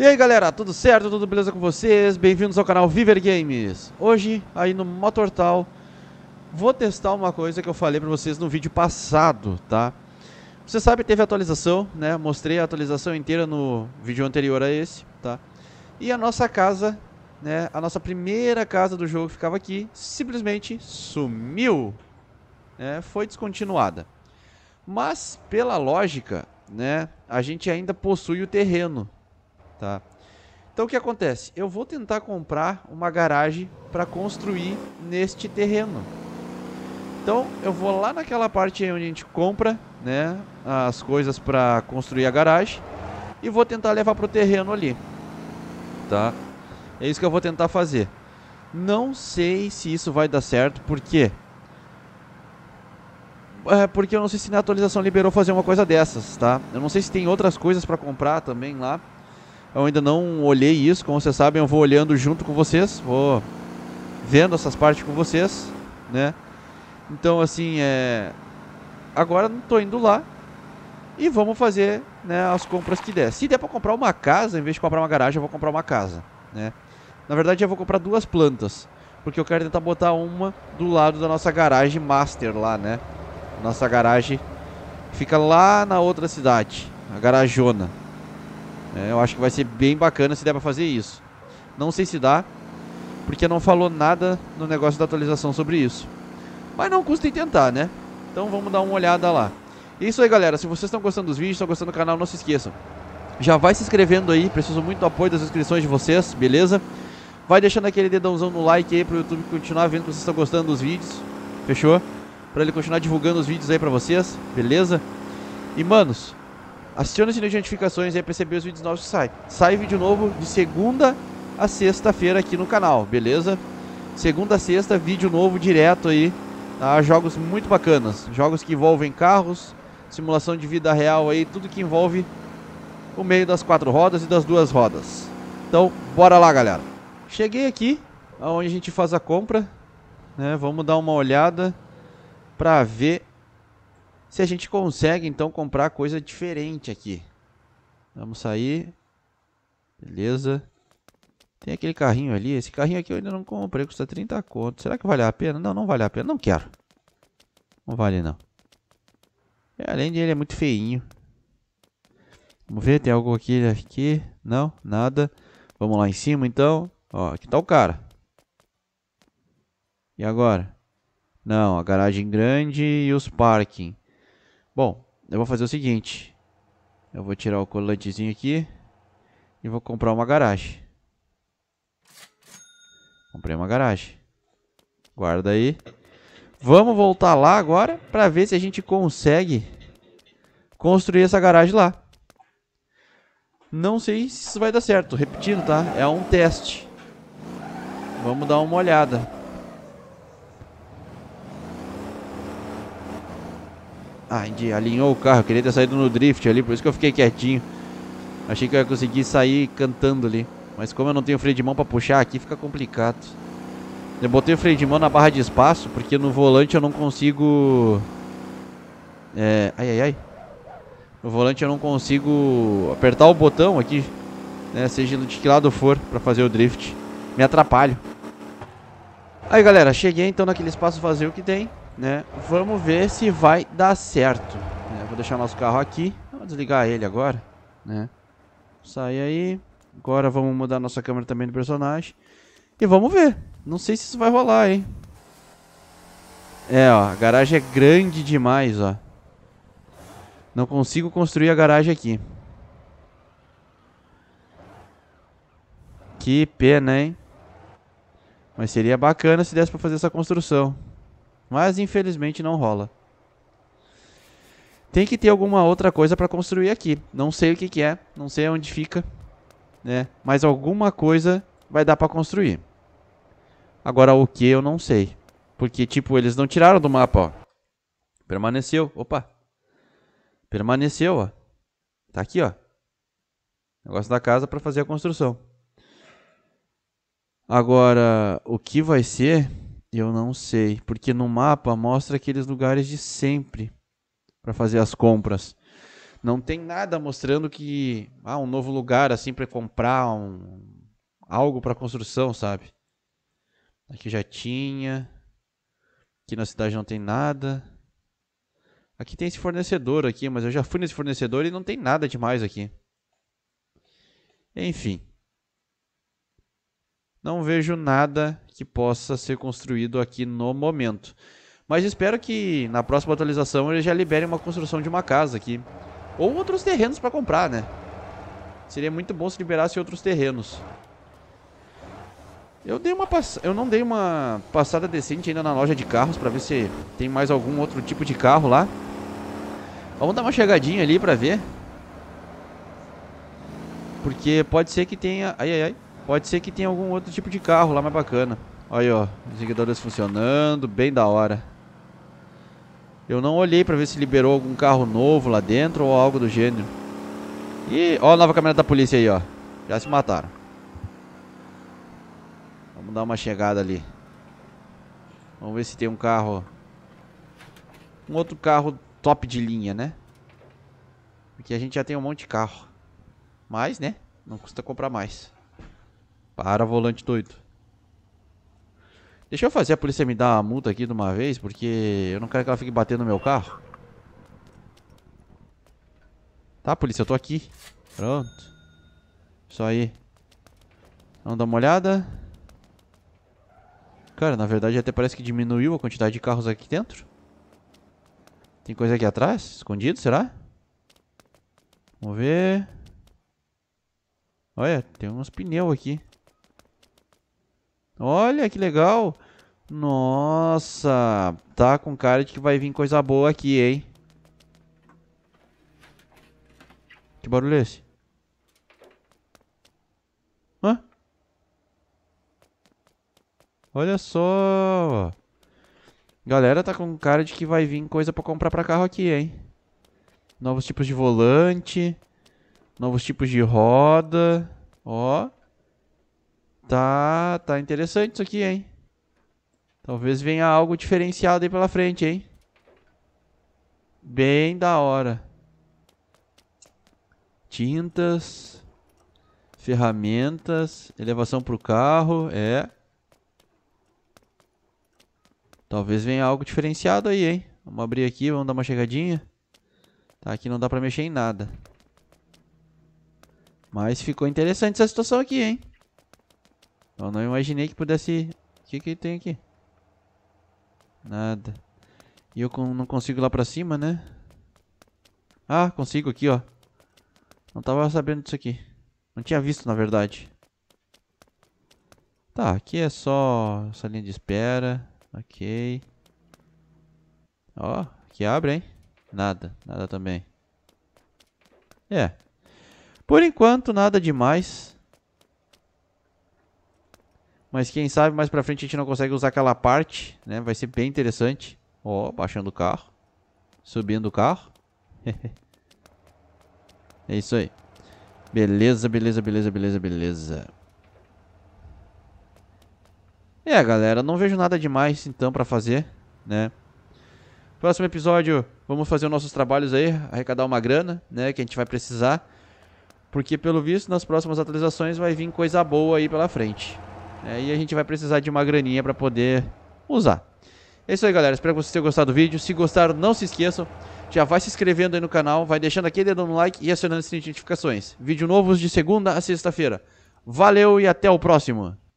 E aí galera, tudo certo? Tudo beleza com vocês? Bem-vindos ao canal Viver Games. Hoje, aí no Motortal, vou testar uma coisa que eu falei pra vocês no vídeo passado, tá? Você sabe, teve atualização, né? Mostrei a atualização inteira no vídeo anterior a esse, tá? E a nossa casa, né? A nossa primeira casa do jogo que ficava aqui, simplesmente sumiu. Né? Foi descontinuada. Mas, pela lógica, né? A gente ainda possui o terreno, tá? Então o que acontece? Eu vou tentar comprar uma garagem para construir neste terreno. Então eu vou lá naquela parte onde a gente compra, né, as coisas para construir a garagem e vou tentar levar pro terreno ali, tá? É isso que eu vou tentar fazer. Não sei se isso vai dar certo, por quê? É porque eu não sei se na atualização liberou fazer uma coisa dessas, tá? Eu não sei se tem outras coisas para comprar também lá. Eu ainda não olhei isso, como vocês sabem, eu vou olhando junto com vocês, vou vendo essas partes com vocês, né? Então, assim, é... agora não estou indo lá e vamos fazer né, as compras que der. Se der para comprar uma casa, em vez de comprar uma garagem, eu vou comprar uma casa, né? Na verdade, eu vou comprar duas plantas, porque eu quero tentar botar uma do lado da nossa garagem master lá, né? Nossa garagem fica lá na outra cidade, a garajona. É, eu acho que vai ser bem bacana se der para fazer isso. Não sei se dá, porque não falou nada no negócio da atualização sobre isso. Mas não custa em tentar, né? Então vamos dar uma olhada lá. É isso aí, galera. Se vocês estão gostando dos vídeos, estão gostando do canal, não se esqueçam. Já vai se inscrevendo aí, preciso muito do apoio das inscrições de vocês, beleza? Vai deixando aquele dedãozão no like aí pro YouTube continuar vendo que vocês estão gostando dos vídeos, fechou? Pra ele continuar divulgando os vídeos aí pra vocês, beleza? E manos, Acione de notificações aí para receber os vídeos novos que saem. Sai vídeo novo de segunda a sexta-feira aqui no canal, beleza? Segunda a sexta, vídeo novo direto aí. Tá? Jogos muito bacanas. Jogos que envolvem carros, simulação de vida real aí, tudo que envolve o meio das quatro rodas e das duas rodas. Então, bora lá, galera. Cheguei aqui, onde a gente faz a compra. Né? Vamos dar uma olhada para ver se a gente consegue então comprar coisa diferente aqui. Vamos sair. Beleza. Tem aquele carrinho ali. Esse carrinho aqui eu ainda não comprei, custa 30 conto. Será que vale a pena? Não, não vale a pena. Não quero. Não vale não. É, além de ele é muito feinho. Vamos ver, tem algo aqui, aqui. Não, nada. Vamos lá em cima então. Ó, aqui tá o cara. E agora? Não, a garagem grande e os parking. Bom, eu vou fazer o seguinte. Eu vou tirar o colantezinho aqui. E vou comprar uma garagem. Comprei uma garagem. Guarda aí. Vamos voltar lá agora para ver se a gente consegue construir essa garagem lá. Não sei se isso vai dar certo. Repetindo, tá? É um teste. Vamos dar uma olhada. Ah, Indy alinhou o carro. Eu queria ter saído no drift ali, por isso que eu fiquei quietinho. Achei que eu ia conseguir sair cantando ali. Mas como eu não tenho freio de mão pra puxar aqui, fica complicado. Eu botei o freio de mão na barra de espaço, porque no volante eu não consigo... É... Ai, ai, ai. No volante eu não consigo apertar o botão aqui, né? Seja de que lado for, pra fazer o drift. Me atrapalho. Aí, galera, cheguei então naquele espaço vazio que tem. Né? Vamos ver se vai dar certo. Né? Vou deixar nosso carro aqui. Vou desligar ele agora. Né? Sai aí. Agora vamos mudar nossa câmera também do personagem. E vamos ver. Não sei se isso vai rolar, hein? É, ó. A garagem é grande demais, ó. Não consigo construir a garagem aqui. Que pena, hein? Mas seria bacana se desse pra fazer essa construção. Mas infelizmente não rola. Tem que ter alguma outra coisa para construir aqui. Não sei o que, que é, não sei onde fica, né? Mas alguma coisa vai dar para construir. Agora o que eu não sei. Porque, tipo, eles não tiraram do mapa, ó. Permaneceu. Opa. Permaneceu, ó. Tá aqui, ó. Negócio da casa para fazer a construção. Agora, o que vai ser... Eu não sei, porque no mapa mostra aqueles lugares de sempre para fazer as compras. Não tem nada mostrando que ah, um novo lugar assim para comprar um algo para construção, sabe? Aqui já tinha. Aqui na cidade não tem nada. Aqui tem esse fornecedor aqui, mas eu já fui nesse fornecedor e não tem nada demais aqui. Enfim. Não vejo nada que possa ser construído aqui no momento. Mas espero que na próxima atualização eles já liberem uma construção de uma casa aqui. Ou outros terrenos para comprar, né? Seria muito bom se liberasse outros terrenos. Eu, dei uma pass... eu não dei uma passada decente ainda na loja de carros para ver se tem mais algum outro tipo de carro lá. Vamos dar uma chegadinha ali para ver. Porque pode ser que tenha... Ai, ai, ai. Pode ser que tenha algum outro tipo de carro lá mais bacana. Olha aí, ó. Os ligadores funcionando, bem da hora. Eu não olhei pra ver se liberou algum carro novo lá dentro ou algo do gênero. E ó a nova caminhada da polícia aí, ó. Já se mataram. Vamos dar uma chegada ali. Vamos ver se tem um carro... Um outro carro top de linha, né? Porque a gente já tem um monte de carro. Mas, né? Não custa comprar mais. Para, volante doido. Deixa eu fazer a polícia me dar uma multa aqui de uma vez, porque eu não quero que ela fique batendo no meu carro. Tá, polícia, eu tô aqui. Pronto. Isso aí. Vamos dar uma olhada. Cara, na verdade até parece que diminuiu a quantidade de carros aqui dentro. Tem coisa aqui atrás? Escondido, será? Vamos ver. Olha, tem uns pneus aqui. Olha que legal. Nossa, tá com cara de que vai vir coisa boa aqui, hein? Que barulho é esse? Hã? Olha só. Galera, tá com cara de que vai vir coisa pra comprar pra carro aqui, hein? Novos tipos de volante. Novos tipos de roda. Ó. Tá, tá interessante isso aqui, hein? Talvez venha algo diferenciado aí pela frente, hein? Bem da hora. Tintas, ferramentas, elevação para o carro, é. Talvez venha algo diferenciado aí, hein? Vamos abrir aqui, vamos dar uma chegadinha. Tá, aqui não dá para mexer em nada. Mas ficou interessante essa situação aqui, hein? Eu não imaginei que pudesse... O que que tem aqui? Nada. E eu não consigo ir lá pra cima, né? Ah, consigo aqui, ó. Não tava sabendo disso aqui. Não tinha visto, na verdade. Tá, aqui é só essa linha de espera. Ok. Ó, aqui abre, hein? Nada, nada também. É. Por enquanto, nada demais. Mas quem sabe mais pra frente a gente não consegue usar aquela parte, né? Vai ser bem interessante. Ó, baixando o carro. Subindo o carro. é isso aí. Beleza, beleza, beleza, beleza, beleza. É, galera, não vejo nada demais então pra fazer, né? Próximo episódio, vamos fazer os nossos trabalhos aí, arrecadar uma grana, né? Que a gente vai precisar. Porque, pelo visto, nas próximas atualizações vai vir coisa boa aí pela frente. Né? E a gente vai precisar de uma graninha para poder usar. É isso aí, galera. Espero que vocês tenham gostado do vídeo. Se gostaram, não se esqueçam. Já vai se inscrevendo aí no canal, vai deixando aquele dedo no like e acionando as notificações. Vídeo novos de segunda a sexta-feira. Valeu e até o próximo.